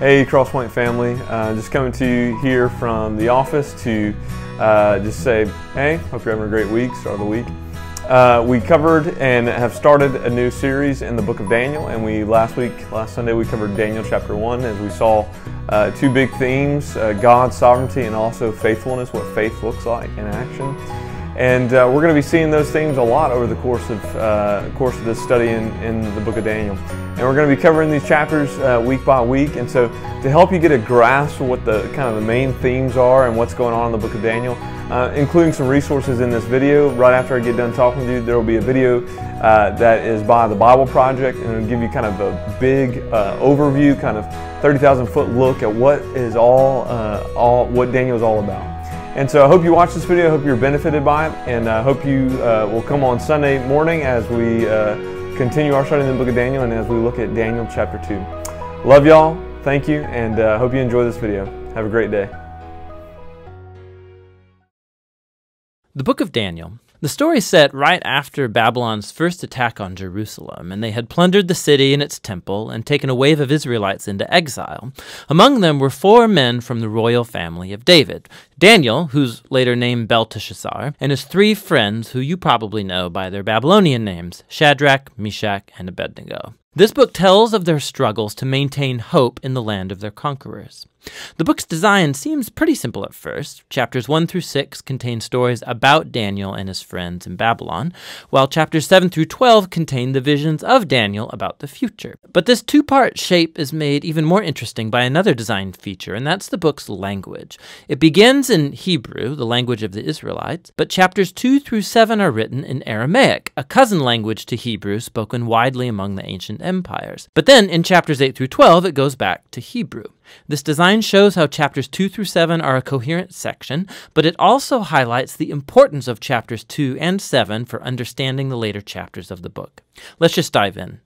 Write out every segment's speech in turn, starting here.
Hey Crosspoint family, uh, just coming to you here from the office to uh, just say, hey, hope you're having a great week, start of the week. Uh, we covered and have started a new series in the book of Daniel, and we last week, last Sunday, we covered Daniel chapter 1 as we saw uh, two big themes uh, God's sovereignty and also faithfulness, what faith looks like in action. And uh, we're going to be seeing those themes a lot over the course of, uh, course of this study in, in the book of Daniel. And we're going to be covering these chapters uh, week by week. And so to help you get a grasp of what the kind of the main themes are and what's going on in the book of Daniel, uh, including some resources in this video, right after I get done talking to you, there will be a video uh, that is by the Bible Project and it'll give you kind of a big uh, overview, kind of 30,000 foot look at what is all, all what Daniel is all about. And so I hope you watch this video. I hope you're benefited by it. And I hope you uh, will come on Sunday morning as we uh, continue our study in the book of Daniel and as we look at Daniel chapter 2. Love y'all. Thank you. And I uh, hope you enjoy this video. Have a great day. The book of Daniel the story set right after Babylon's first attack on Jerusalem, and they had plundered the city and its temple and taken a wave of Israelites into exile. Among them were four men from the royal family of David Daniel, who's later named Belteshazzar, and his three friends, who you probably know by their Babylonian names Shadrach, Meshach, and Abednego. This book tells of their struggles to maintain hope in the land of their conquerors. The book's design seems pretty simple at first. Chapters 1 through 6 contain stories about Daniel and his friends in Babylon, while chapters 7 through 12 contain the visions of Daniel about the future. But this two part shape is made even more interesting by another design feature, and that's the book's language. It begins in Hebrew, the language of the Israelites, but chapters 2 through 7 are written in Aramaic, a cousin language to Hebrew spoken widely among the ancient and empires. But then in chapters 8 through 12, it goes back to Hebrew. This design shows how chapters 2 through 7 are a coherent section, but it also highlights the importance of chapters 2 and 7 for understanding the later chapters of the book. Let's just dive in.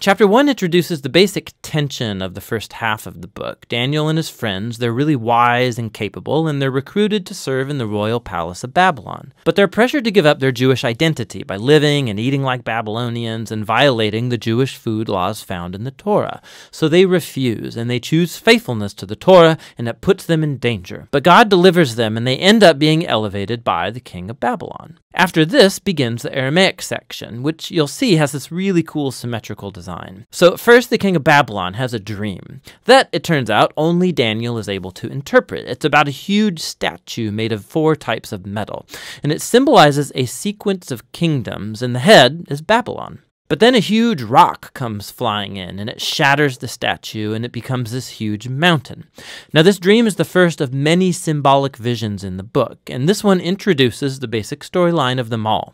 Chapter 1 introduces the basic tension of the first half of the book. Daniel and his friends, they're really wise and capable, and they're recruited to serve in the royal palace of Babylon. But they're pressured to give up their Jewish identity by living and eating like Babylonians and violating the Jewish food laws found in the Torah. So they refuse, and they choose faithfulness to the Torah, and it puts them in danger. But God delivers them, and they end up being elevated by the king of Babylon. After this begins the Aramaic section, which you'll see has this really cool symmetrical graphical design. So first, the king of Babylon has a dream that, it turns out, only Daniel is able to interpret. It's about a huge statue made of four types of metal, and it symbolizes a sequence of kingdoms, and the head is Babylon. But then a huge rock comes flying in and it shatters the statue and it becomes this huge mountain. Now, this dream is the first of many symbolic visions in the book, and this one introduces the basic storyline of them all.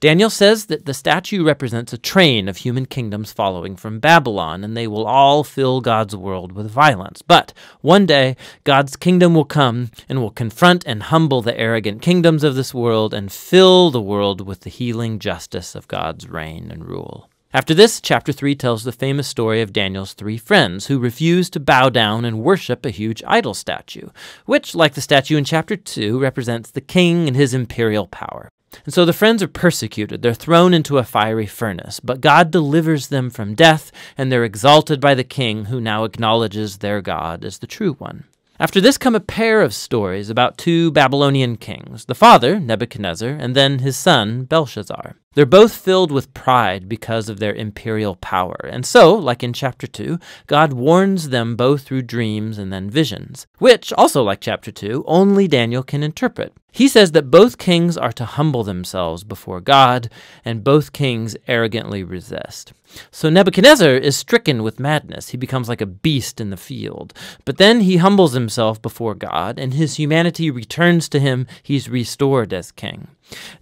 Daniel says that the statue represents a train of human kingdoms following from Babylon, and they will all fill God's world with violence. But one day, God's kingdom will come and will confront and humble the arrogant kingdoms of this world and fill the world with the healing justice of God's reign and rule. After this, chapter 3 tells the famous story of Daniel's three friends who refused to bow down and worship a huge idol statue, which, like the statue in chapter 2, represents the king and his imperial power. And so the friends are persecuted. They're thrown into a fiery furnace, but God delivers them from death, and they're exalted by the king, who now acknowledges their God as the true one. After this come a pair of stories about two Babylonian kings the father, Nebuchadnezzar, and then his son, Belshazzar. They're both filled with pride because of their imperial power. And so, like in chapter 2, God warns them both through dreams and then visions, which, also like chapter 2, only Daniel can interpret. He says that both kings are to humble themselves before God, and both kings arrogantly resist. So Nebuchadnezzar is stricken with madness. He becomes like a beast in the field. But then he humbles himself before God, and his humanity returns to him. He's restored as king.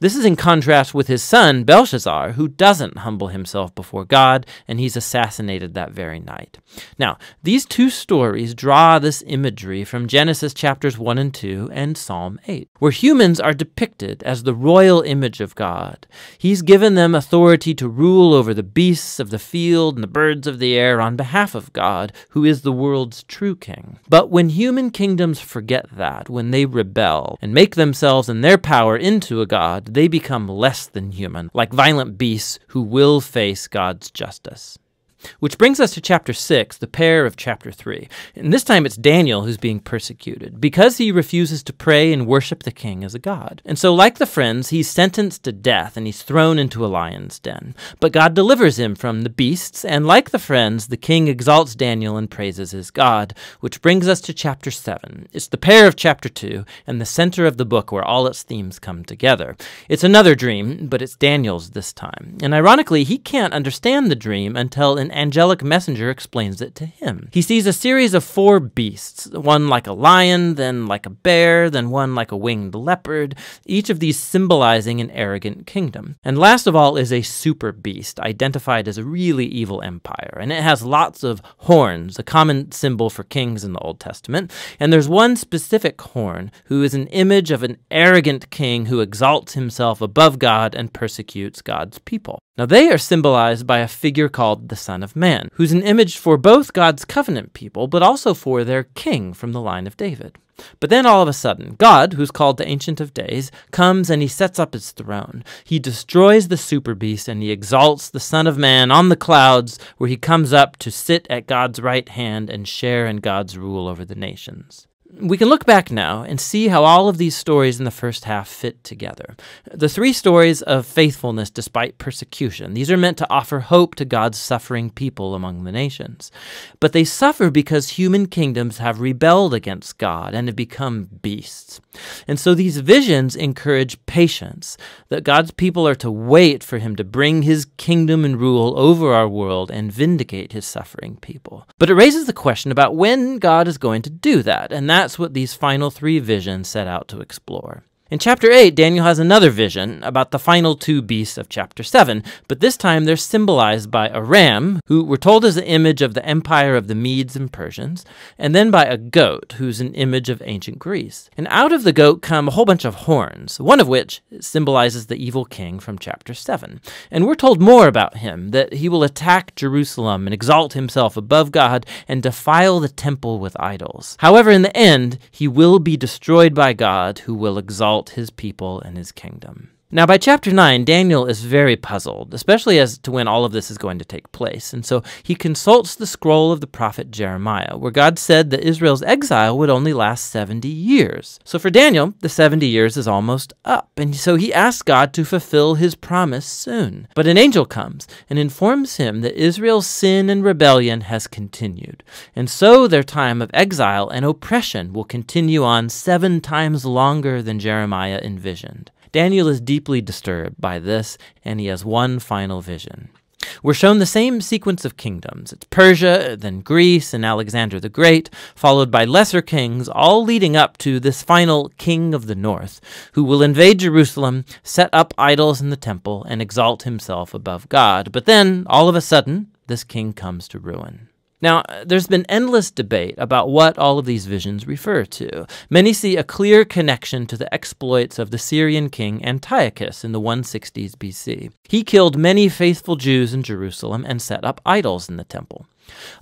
This is in contrast with his son, Belshazzar, who doesn't humble himself before God, and he's assassinated that very night. Now, these two stories draw this imagery from Genesis chapters 1 and 2 and Psalm 8, where humans are depicted as the royal image of God. He's given them authority to rule over the beasts of the field and the birds of the air on behalf of God, who is the world's true king. But when human kingdoms forget that, when they rebel and make themselves and their power into a God, they become less than human, like violent beasts who will face God's justice. Which brings us to chapter 6, the pair of chapter 3. And this time it's Daniel who's being persecuted because he refuses to pray and worship the king as a god. And so, like the friends, he's sentenced to death and he's thrown into a lion's den. But God delivers him from the beasts, and like the friends, the king exalts Daniel and praises his God. Which brings us to chapter 7. It's the pair of chapter 2 and the center of the book where all its themes come together. It's another dream, but it's Daniel's this time. And ironically, he can't understand the dream until in angelic messenger explains it to him. He sees a series of four beasts, one like a lion, then like a bear, then one like a winged leopard, each of these symbolizing an arrogant kingdom. And last of all is a super beast, identified as a really evil empire, and it has lots of horns, a common symbol for kings in the Old Testament. And there's one specific horn who is an image of an arrogant king who exalts himself above God and persecutes God's people. Now they are symbolized by a figure called the Son of Man, who's an image for both God's covenant people, but also for their king from the line of David. But then all of a sudden, God, who's called the Ancient of Days, comes and he sets up his throne. He destroys the super beast and he exalts the Son of Man on the clouds, where he comes up to sit at God's right hand and share in God's rule over the nations we can look back now and see how all of these stories in the first half fit together. The three stories of faithfulness despite persecution, these are meant to offer hope to God's suffering people among the nations. But they suffer because human kingdoms have rebelled against God and have become beasts. And so these visions encourage patience, that God's people are to wait for him to bring his kingdom and rule over our world and vindicate his suffering people. But it raises the question about when God is going to do that, and that that's what these final three visions set out to explore. In chapter 8, Daniel has another vision about the final two beasts of chapter 7, but this time they're symbolized by a ram, who we're told is an image of the empire of the Medes and Persians, and then by a goat, who's an image of ancient Greece. And out of the goat come a whole bunch of horns, one of which symbolizes the evil king from chapter 7. And we're told more about him, that he will attack Jerusalem and exalt himself above God and defile the temple with idols. However, in the end, he will be destroyed by God, who will exalt exalt his people and his kingdom. Now, by chapter 9, Daniel is very puzzled, especially as to when all of this is going to take place. And so he consults the scroll of the prophet Jeremiah, where God said that Israel's exile would only last 70 years. So for Daniel, the 70 years is almost up. And so he asks God to fulfill his promise soon. But an angel comes and informs him that Israel's sin and rebellion has continued. And so their time of exile and oppression will continue on seven times longer than Jeremiah envisioned. Daniel is deeply disturbed by this, and he has one final vision. We're shown the same sequence of kingdoms. It's Persia, then Greece, and Alexander the Great, followed by lesser kings, all leading up to this final king of the north, who will invade Jerusalem, set up idols in the temple, and exalt himself above God. But then, all of a sudden, this king comes to ruin. Now, uh, there's been endless debate about what all of these visions refer to. Many see a clear connection to the exploits of the Syrian king Antiochus in the 160s BC. He killed many faithful Jews in Jerusalem and set up idols in the temple.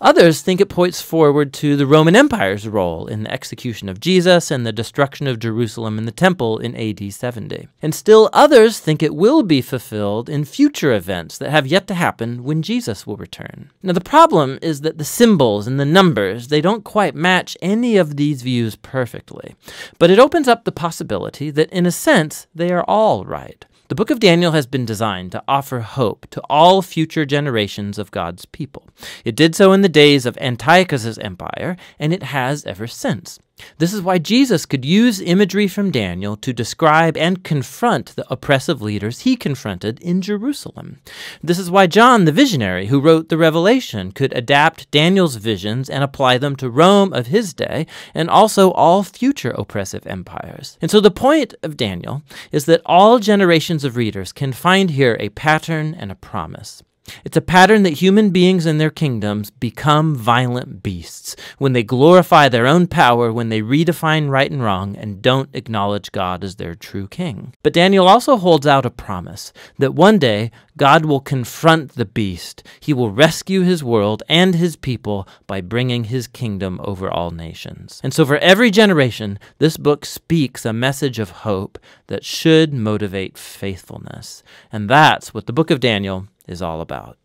Others think it points forward to the Roman Empire's role in the execution of Jesus and the destruction of Jerusalem and the temple in AD 70. And still others think it will be fulfilled in future events that have yet to happen when Jesus will return. Now the problem is that the symbols and the numbers, they don't quite match any of these views perfectly. But it opens up the possibility that in a sense they are all right. The book of Daniel has been designed to offer hope to all future generations of God's people. It did so in the days of Antiochus's empire, and it has ever since. This is why Jesus could use imagery from Daniel to describe and confront the oppressive leaders he confronted in Jerusalem. This is why John the visionary, who wrote the Revelation, could adapt Daniel's visions and apply them to Rome of his day and also all future oppressive empires. And so the point of Daniel is that all generations of readers can find here a pattern and a promise. It's a pattern that human beings and their kingdoms become violent beasts when they glorify their own power, when they redefine right and wrong, and don't acknowledge God as their true king. But Daniel also holds out a promise that one day God will confront the beast. He will rescue his world and his people by bringing his kingdom over all nations. And so, for every generation, this book speaks a message of hope that should motivate faithfulness. And that's what the book of Daniel is all about.